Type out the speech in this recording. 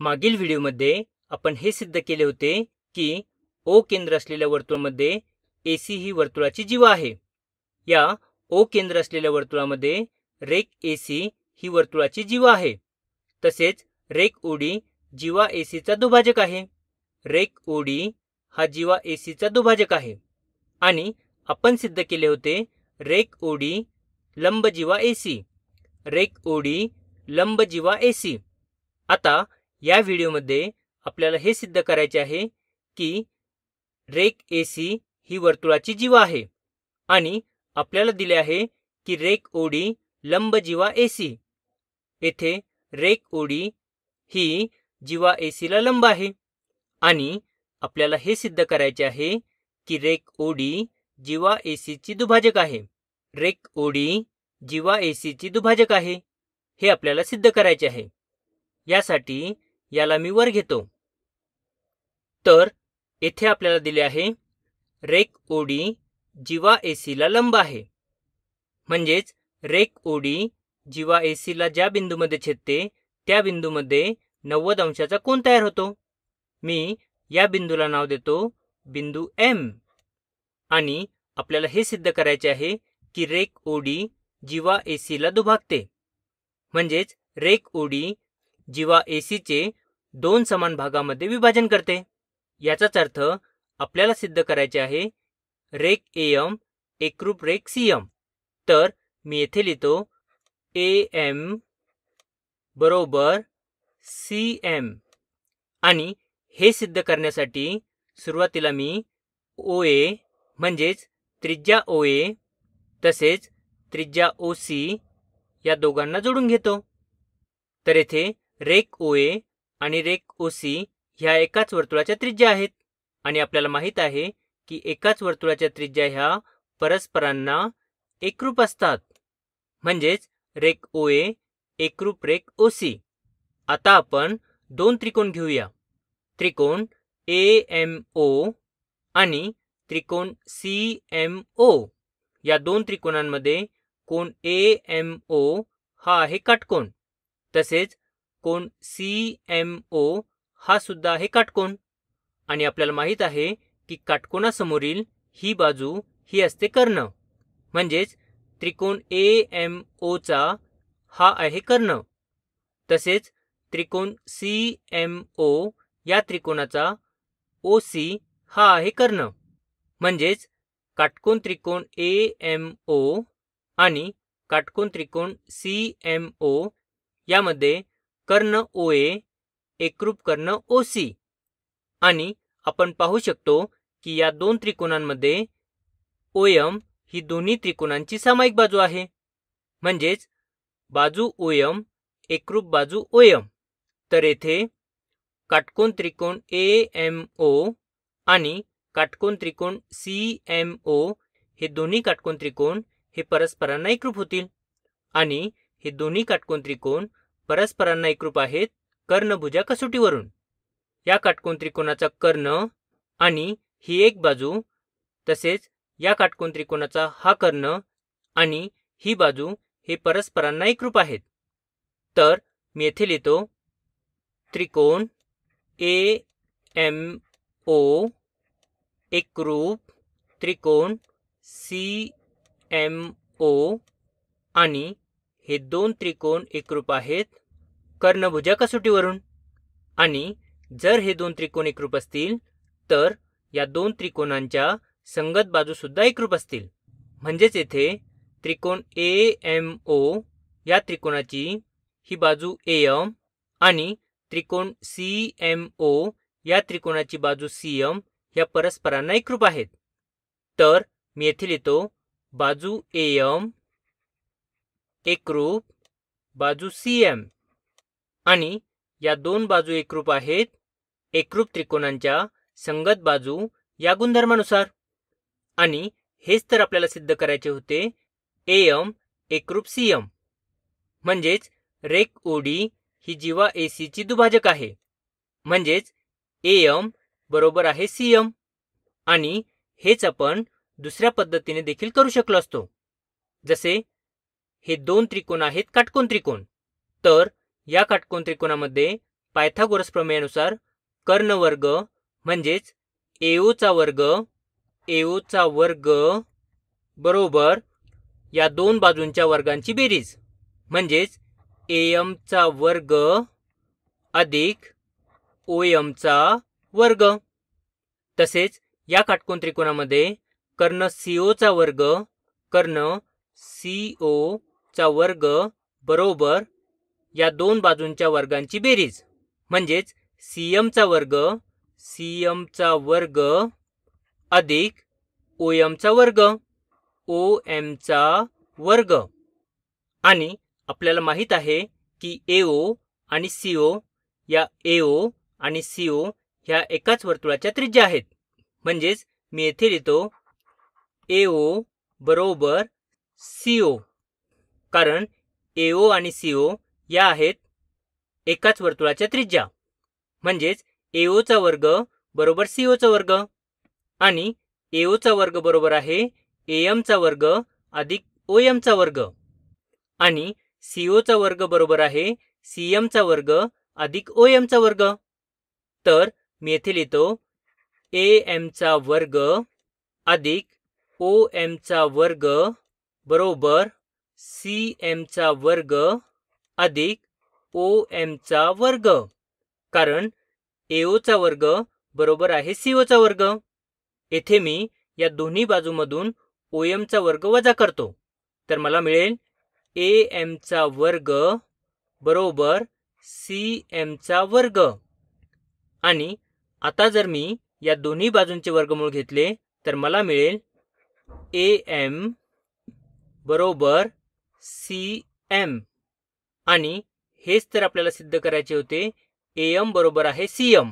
मागील व्हिडिओमध्ये आपण हे सिद्ध केले होते की ओ केंद्र असलेल्या वर्तुळामध्ये एसी ही वर्तुळाची जीवा आहे या ओ केंद्र असलेल्या वर्तुळामध्ये रेक एसी ही वर्तुळाची जीवा आहे तसेच रेक ओडी जीवा ए सीचा दुभाजक आहे रेक ओडी हा जीवा ए सीचा दुभाजक आहे आणि आपण सिद्ध केले होते रेक ओडी लंब जीवा एसी रेक ओडी लंब जीवा एसी आता या व्हिडिओमध्ये आपल्याला हे सिद्ध करायचे आहे की रेक ए सी ही वर्तुळाची जीवा आहे आणि आपल्याला दिले आहे की रेक ओडी लंब जीवा ए सी येथे रेक ओडी ही जीवा ए ला लंब आहे आणि आपल्याला हे सिद्ध करायचे आहे की रेक ओडी जीवा ए ची दुभाजक आहे रेक ओडी जीवा ए ची दुभाजक आहे हे आपल्याला सिद्ध करायचे आहे यासाठी याला मी वर घेतो तर येथे आपल्याला दिले आहे रेक ओडी जीवा ए सीला लंब आहे म्हणजेच रेक ओडी जीवा ए सीला ज्या बिंदूमध्ये छेदते त्या बिंदूमध्ये नव्वद अंशाचा कोण तयार होतो मी या बिंदूला नाव देतो बिंदू एम आणि आपल्याला हे सिद्ध करायचे आहे की रेक ओडी जीवा ए सीला दुभागते म्हणजेच रेक ओडी जीवा चे दोन समान भागामध्ये विभाजन करते याचाच अर्थ आपल्याला सिद्ध करायचे आहे रेक एम एकरूप रेक एम तर मी येथे लिहितो ए एम बरोबर सी एम आणि हे सिद्ध करण्यासाठी सुरुवातीला मी ओ ए म्हणजेच त्रिज्या ओ ए तसेच त्रिज्या ओ सी या दोघांना जोडून घेतो तर येथे रेक ओए आणि रेक ओसी ह्या एकाच वर्तुळाच्या त्रिज्या आहेत आणि आपल्याला माहीत आहे की एकाच वर्तुळाच्या त्रिज्या ह्या परस्परांना एकरूप असतात म्हणजेच रेक ओए एकरूप रेक ओसी आता आपण दोन त्रिकोण घेऊया त्रिकोण ए एम ओ आणि त्रिकोण सी एम ओ या दोन त्रिकोणांमध्ये कोण ए एम ओ हा आहे काटकोण तसेच कोण सी एम ओ हा सुद्धा आहे काटकोण आणि आपल्याला माहीत आहे की काटकोणासमोरील ही बाजू ही असते कर्ण म्हणजेच त्रिकोण ए एम चा हा आहे कर्ण तसेच त्रिकोण सी एम ओ या त्रिकोणाचा ओ सी हा आहे कर्ण म्हणजेच काटकोन त्रिकोण ए एम ओ आणि काटकोन त्रिकोण सी एम ओ यामध्ये कर्ण ओ एकरूप कर्ण ओ सी आणि आपण पाहू शकतो की या दोन त्रिकोणांमध्ये ओयम ही दोन्ही त्रिकोणांची सामायिक बाजू आहे म्हणजेच बाजू ओयम एकरूप बाजू ओयम तर येथे काटकोण त्रिकोण ए एम ओ आणि काटकोण त्रिकोण सी एम ओ हे दोन्ही काटकोण त्रिकोण हे परस्परांना एकरूप होतील आणि हे दोन्ही काटकोण त्रिकोण परस्परांना एकरूप आहेत कर्णभुजा कसोटीवरून या काटकोण त्रिकोणाचा कर्ण आणि ही एक बाजू तसेच या काटकोण त्रिकोणाचा हा कर्ण आणि ही बाजू हे परस्परांना एकरूप आहेत तर मी येथे लिहितो त्रिकोण ए एम ओ एकरूप त्रिकोण सी एम ओ आणि हे दोन त्रिकोण एकरूप आहेत कर्णभुजा कसोटीवरून आणि जर हे दोन त्रिकोण एकरूप असतील तर या दोन त्रिकोणांच्या संगत बाजूसुद्धा एकरूप असतील म्हणजेच येथे त्रिकोण ए एम ओ या त्रिकोणाची ही बाजू ए एम आणि त्रिकोण सी एम ओ या त्रिकोणाची बाजू सी एम या परस्परांना एकरूप आहेत तर मी येथे लिहितो बाजू ए एम एकरूप बाजू सी एम आणि या दोन बाजू एकरूप आहेत एकरूप त्रिकोणांच्या संगत बाजू या गुणधर्मानुसार आणि हेच तर आपल्याला सिद्ध करायचे होते एएम एम एकरूप सी एम म्हणजेच रेक ओडी ही जीवा ए ची दुभाजक आहे म्हणजेच एम बरोबर आहे सी एम आणि हेच आपण दुसऱ्या पद्धतीने देखील करू शकलो असतो जसे हे दोन त्रिकोण आहेत काटकोण त्रिकोण तर या काटकोण त्रिकोणामध्ये पायथागोरस प्रमेयानुसार कर्णवर्ग म्हणजेच एओचा वर्ग एओचा वर्ग बरोबर या दोन बाजूंच्या वर्गांची बेरीज म्हणजेच एमचा वर्ग अधिक ओ एमचा वर्ग तसेच या काटकोण त्रिकोणामध्ये कर्ण सीओचा वर्ग कर्ण सीओ चा वर्ग बरोबर या दोन बाजूंच्या वर्गांची बेरीज म्हणजेच सी एमचा वर्ग सी चा वर्ग अधिक ओ एमचा वर्ग ओ एमचा वर्ग आणि आपल्याला माहीत आहे की एओ आणि सीओ या एओ आणि सीओ ह्या एकाच वर्तुळाच्या त्रिज्या आहेत म्हणजेच मी येथे लिहितो एओ बरोबर सीओ कारण एओ आणि सीओ या आहेत एकाच वर्तुळाच्या त्रिज्या म्हणजेच एओचा वर्ग बरोबर सीओचा वर्ग आणि एओचा वर्ग बरोबर आहे एमचा वर्ग अधिक ओ एमचा वर्ग आणि सीओचा वर्ग बरोबर आहे सी एमचा वर्ग अधिक ओ एमचा वर्ग तर मी येथे लिहितो ए एमचा वर्ग अधिक ओ एमचा वर्ग बरोबर सी एमचा वर्ग अधिक ओ चा वर्ग कारण चा वर्ग बरोबर आहे चा वर्ग येथे मी या दोन्ही बाजूमधून ओ एमचा वर्ग वजा करतो तर मला मिळेल ए एमचा वर्ग बरोबर सी चा वर्ग आणि आता जर मी या दोन्ही बाजूंचे वर्गमूळ घेतले तर मला मिळेल ए एम बरोबर सी एम आणि हेच तर आपल्याला सिद्ध करायचे होते ए एम बरोबर आहे सी एम